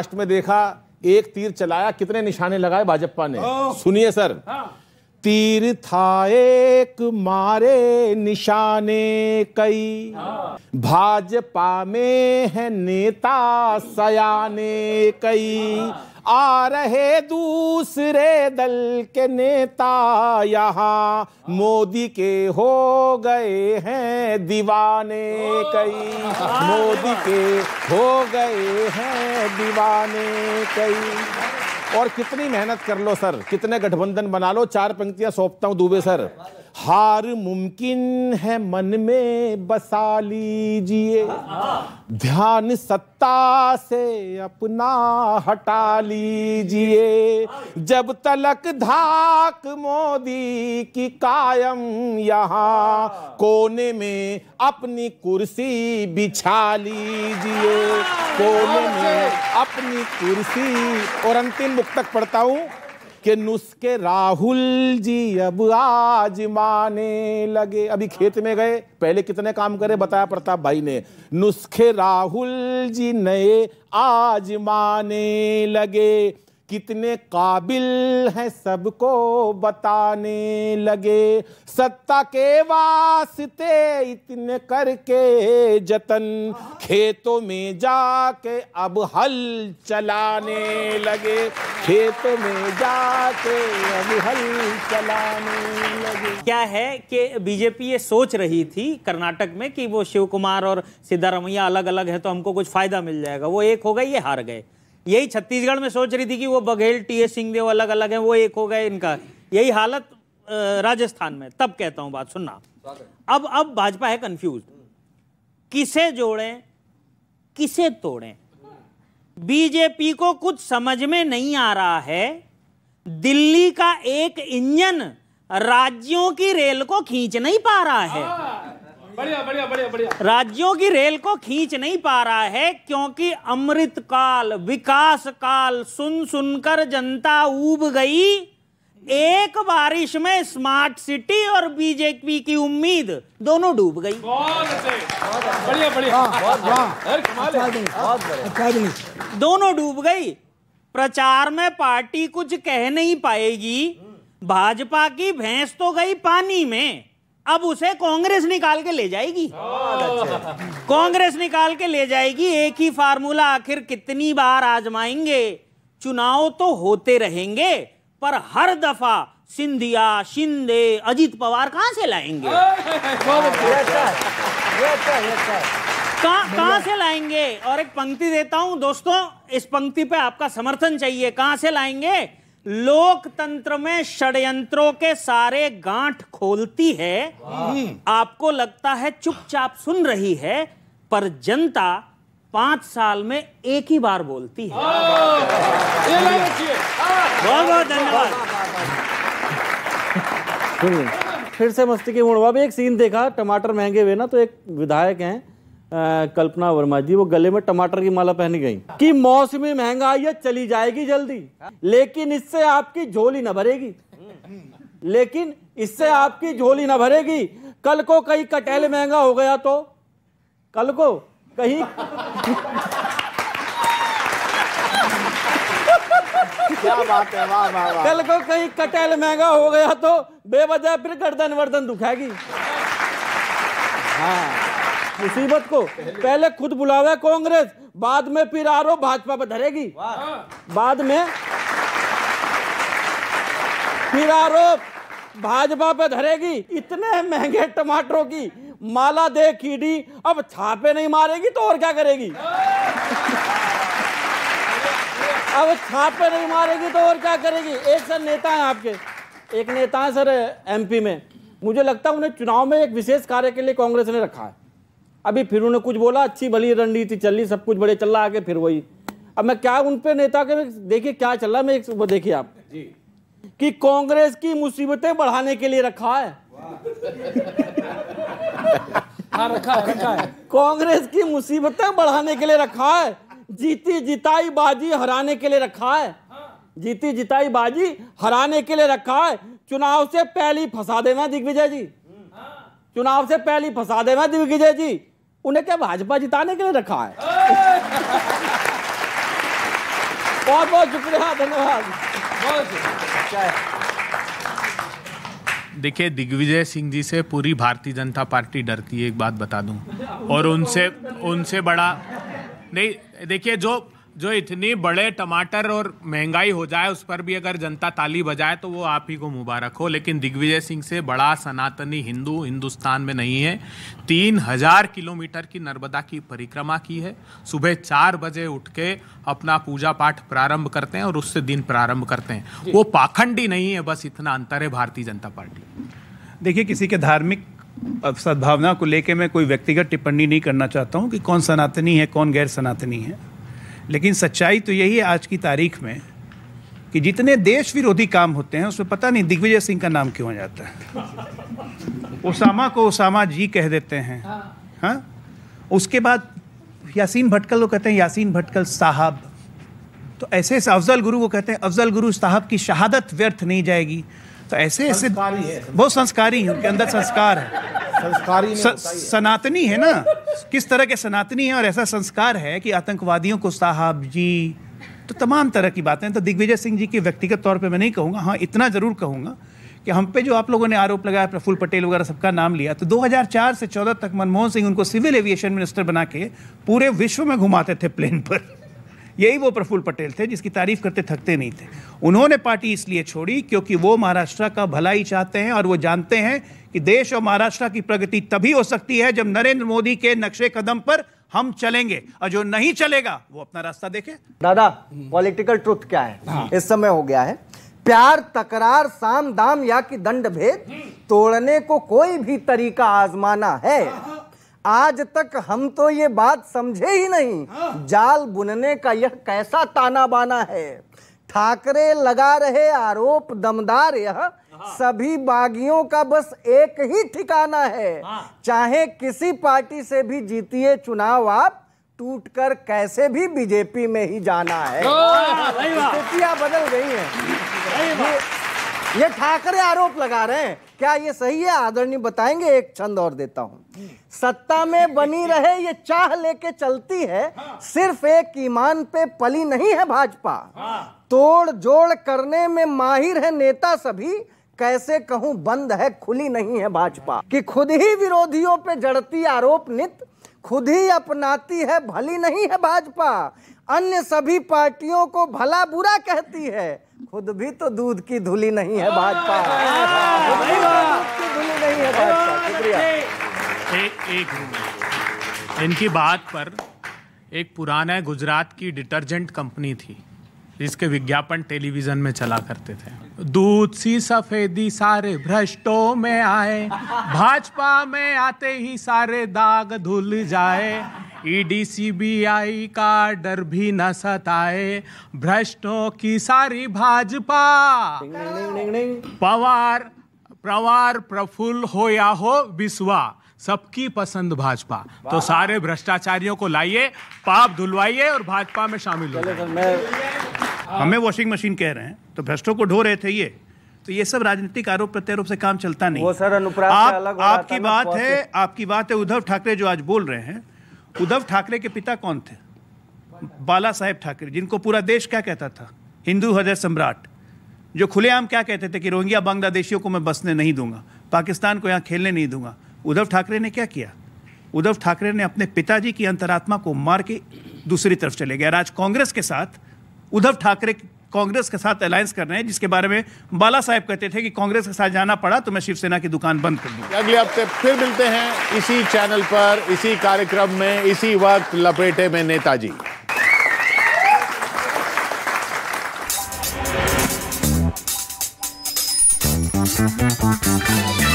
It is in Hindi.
लास्ट में देखा एक तीर चलाया कितने निशाने लगाए भाजपा ने सुनिए सर हाँ। तीर था एक मारे निशाने कई हाँ। भाजपा में है नेता सयाने कई हाँ। आ रहे दूसरे दल के नेता यहाँ मोदी के हो गए हैं दीवाने कई मोदी के हो गए हैं दीवाने कई और कितनी मेहनत कर लो सर कितने गठबंधन बना लो चार पंक्तियां सौंपता हूं दुबे सर हार मुमकिन है मन में बसा लीजिए हाँ, हाँ। ध्यान सत्ता से अपना हटा लीजिए जब तलक धाक मोदी की कायम यहाँ हाँ। कोने में अपनी कुर्सी बिछा लीजिए कोने में अपनी कुर्सी और अंतिम मुख तक पढ़ता हूँ के नुस्खे राहुल जी अब आजमाने लगे अभी खेत में गए पहले कितने काम करे बताया प्रताप भाई ने नुस्खे राहुल जी नए आजमाने लगे कितने काबिल हैं सबको बताने लगे सत्ता के वास्ते इतने करके जतन खेतों में जाके अब हल चलाने लगे खेतों में जाके अब हल चलाने लगे क्या है कि बीजेपी ये सोच रही थी कर्नाटक में कि वो शिव कुमार और सिद्धारमैया अलग अलग है तो हमको कुछ फायदा मिल जाएगा वो एक हो गए ये हार गए यही छत्तीसगढ़ में सोच रही थी कि वो बघेल टी एस सिंहदेव अलग अलग हैं वो एक हो गए इनका यही हालत राजस्थान में तब कहता हूं बात सुनना अब अब भाजपा है कंफ्यूज किसे जोड़ें किसे तोड़ें बीजेपी को कुछ समझ में नहीं आ रहा है दिल्ली का एक इंजन राज्यों की रेल को खींच नहीं पा रहा है बढ़िया बढ़िया बढ़िया बढ़िया राज्यों की रेल को खींच नहीं पा रहा है क्योंकि अमृत काल विकास काल सुन सुनकर जनता ऊब गई एक बारिश में स्मार्ट सिटी और बीजेपी की उम्मीद दोनों डूब गई बढ़िया बढ़िया हाँ, हाँ, हाँ। अच्छा अच्छा दोनों डूब गई प्रचार में पार्टी कुछ कह नहीं पाएगी भाजपा की भैंस तो गई पानी में अब उसे कांग्रेस निकाल के ले जाएगी कांग्रेस निकाल के ले जाएगी एक ही फार्मूला आखिर कितनी बार आजमाएंगे चुनाव तो होते रहेंगे पर हर दफा सिंधिया शिंदे अजीत पवार कहां से लाएंगे कहां से लाएंगे और एक पंक्ति देता हूं दोस्तों इस पंक्ति पे आपका समर्थन चाहिए कहां से लाएंगे लोकतंत्र में षडयंत्रों के सारे गांठ खोलती है आपको लगता है चुपचाप सुन रही है पर जनता पांच साल में एक ही बार बोलती है बहुत बहुत धन्यवाद फिर से मस्ती की मुड़वा भी एक सीन देखा टमाटर महंगे हुए ना तो एक विधायक हैं आ, कल्पना वर्मा जी वो गले में टमाटर की माला पहनी गई कि मौसमी महंगाई है चली जाएगी जल्दी लेकिन इससे आपकी झोली ना भरेगी लेकिन इससे आपकी झोली न भरेगी कल को कहीं कटहल महंगा हो गया तो कल को कहीं क्या बात है वाह वाह कल को कहीं कटहल महंगा हो गया तो बेवजह फिर गर्दन वर्दन दुखाएगी हाँ मुसीबत को पहले खुद बुलावे कांग्रेस बाद में फिर आरो भाजपा पर धरेगी बाद में फिर आरोप भाजपा पे धरेगी इतने महंगे टमाटरों की माला दे कीडी अब छापे नहीं मारेगी तो और क्या करेगी अब छापे नहीं मारेगी तो और क्या करेगी एक सर नेता है आपके एक नेता है सर एमपी में मुझे लगता है उन्हें चुनाव में एक विशेष कार्य के लिए कांग्रेस ने रखा है अभी फिर उन्होंने कुछ बोला अच्छी भली रणनीति चल रही सब कुछ बड़े चल रहा आगे फिर वही अब मैं क्या उन पर नेता के देखिए क्या चल रहा है मैं एक वो देखिए आप जी कि कांग्रेस की मुसीबतें बढ़ाने के लिए रखा है हाँ, रखा है रखा है कांग्रेस की मुसीबतें बढ़ाने के लिए रखा है जीती जिताई बाजी हराने के लिए रखा है जीती जिताई बाजी हराने के लिए रखा है चुनाव से पहली फंसा देना दिग्विजय जी हाँ। चुनाव से पहली फंसा देना दिग्विजय जी उन्हें क्या भाजपा जिताने के लिए रखा है बहुत बहुत शुक्रिया धन्यवाद अच्छा देखिए दिग्विजय सिंह जी से पूरी भारतीय जनता पार्टी डरती है एक बात बता दूं और उनसे उनसे बड़ा नहीं देखिए जो जो इतनी बड़े टमाटर और महंगाई हो जाए उस पर भी अगर जनता ताली बजाए तो वो आप ही को मुबारक हो लेकिन दिग्विजय सिंह से बड़ा सनातनी हिंदू हिंदुस्तान में नहीं है तीन हजार किलोमीटर की नर्मदा की परिक्रमा की है सुबह चार बजे उठ के अपना पूजा पाठ प्रारंभ करते हैं और उससे दिन प्रारंभ करते हैं वो पाखंडी नहीं है बस इतना अंतर है भारतीय जनता पार्टी देखिए किसी के धार्मिक सद्भावना को लेकर मैं कोई व्यक्तिगत टिप्पणी नहीं करना चाहता हूँ कि कौन सनातनी है कौन गैर सनातनी है लेकिन सच्चाई तो यही है आज की तारीख में कि जितने देश विरोधी काम होते हैं उसमें पता नहीं दिग्विजय सिंह का नाम क्यों आ जाता है ओसामा को ओसामा जी कह देते हैं हाँ, हाँ? उसके बाद यासीन भटकल को कहते हैं यासीन भटकल साहब तो ऐसे ऐसे अफजल गुरु को कहते हैं अफजल गुरु साहब की शहादत व्यर्थ नहीं जाएगी तो ऐसे ऐसे बहुत संस्कारी है उनके अंदर संस्कार है संस्कारी स, सनातनी है ना किस तरह के सनातनी है और ऐसा संस्कार है कि आतंकवादियों को साहब जी तो तमाम तरह की बातें तो दिग्विजय सिंह जी के व्यक्तिगत तौर पे मैं नहीं कहूँगा हाँ इतना ज़रूर कहूँगा कि हम पे जो आप लोगों ने आरोप लगाया प्रफुल्ल पटेल वगैरह सबका नाम लिया तो 2004 से 14 तक मनमोहन सिंह उनको सिविल एविएशन मिनिस्टर बना के पूरे विश्व में घुमाते थे प्लेन पर यही वो प्रफुल्ल पटेल थे जिसकी तारीफ करते थकते नहीं थे उन्होंने पार्टी इसलिए छोड़ी क्योंकि वो महाराष्ट्र का भलाई चाहते हैं और वो जानते हैं कि देश और महाराष्ट्र की प्रगति तभी हो सकती है जब नरेंद्र मोदी के नक्शे कदम पर हम चलेंगे और जो नहीं चलेगा वो अपना रास्ता देखे दादा पॉलिटिकल ट्रुथ क्या है हाँ। इस समय हो गया है प्यार तकरार साम दाम या कि दंड भेद हम्म। तोड़ने को कोई भी तरीका आजमाना है आज तक हम तो ये बात समझे ही नहीं हाँ। जाल बुनने का यह कैसा ताना बाना है ठाकरे लगा रहे आरोप दमदार यह हाँ। सभी बागियों का बस एक ही ठिकाना है हाँ। चाहे किसी पार्टी से भी जीतिए चुनाव आप टूटकर कैसे भी बीजेपी में ही जाना है स्थितियां बदल गई हैं ये ठाकरे आरोप लगा रहे हैं क्या ये सही है आदरणीय बताएंगे एक छंद और देता हूं सत्ता में बनी रहे ये चाह लेके चलती है सिर्फ एक ईमान पे पली नहीं है भाजपा तोड़ जोड़ करने में माहिर है नेता सभी कैसे कहूं बंद है खुली नहीं है भाजपा कि खुद ही विरोधियों पे जड़ती आरोप नित खुद ही अपनाती है भली नहीं है भाजपा अन्य सभी पार्टियों को भला बुरा कहती है खुद भी तो दूध की धुली नहीं है भाजपा धुली नहीं है भाजपा इनकी बात पर एक पुराना गुजरात की डिटर्जेंट कंपनी थी जिसके विज्ञापन टेलीविजन में चला करते थे दूध सी सफेदी सारे भ्रष्टों में आए भाजपा में आते ही सारे दाग धुल जाए ईडी e सीबीआई का डर भी न सताए भ्रष्टों की सारी भाजपा पवार प्रवार प्रफुल्ल हो या हो बिस्वा सबकी पसंद भाजपा तो सारे भ्रष्टाचारियों को लाइए पाप धुलवाइए और भाजपा में शामिल हो हमें वॉशिंग मशीन कह रहे हैं तो भ्रष्टों को ढो रहे थे ये तो ये सब राजनीतिक आरोप प्रत्यारोप से काम चलता नहीं वो सर आप, अलग आपकी बात है आपकी बात है उद्धव ठाकरे जो आज बोल रहे हैं उद्धव ठाकरे के पिता कौन थे बाला साहेब ठाकरे जिनको पूरा देश क्या कहता था हिंदू हृदय सम्राट जो खुलेआम क्या कहते थे कि रोहिंग्या बांग्लादेशियों को मैं बसने नहीं दूंगा पाकिस्तान को यहाँ खेलने नहीं दूंगा उद्धव ठाकरे ने क्या किया उद्धव ठाकरे ने अपने पिताजी की अंतरात्मा को मार के दूसरी तरफ चले गए आज कांग्रेस के साथ उद्धव ठाकरे कांग्रेस के साथ अलायंस कर रहे हैं जिसके बारे में बाला साहब कहते थे कि कांग्रेस के साथ जाना पड़ा तो मैं शिवसेना की दुकान बंद कर दूँ अगले हफ्ते फिर मिलते हैं इसी चैनल पर इसी कार्यक्रम में इसी वक्त लपेटे में नेताजी right back.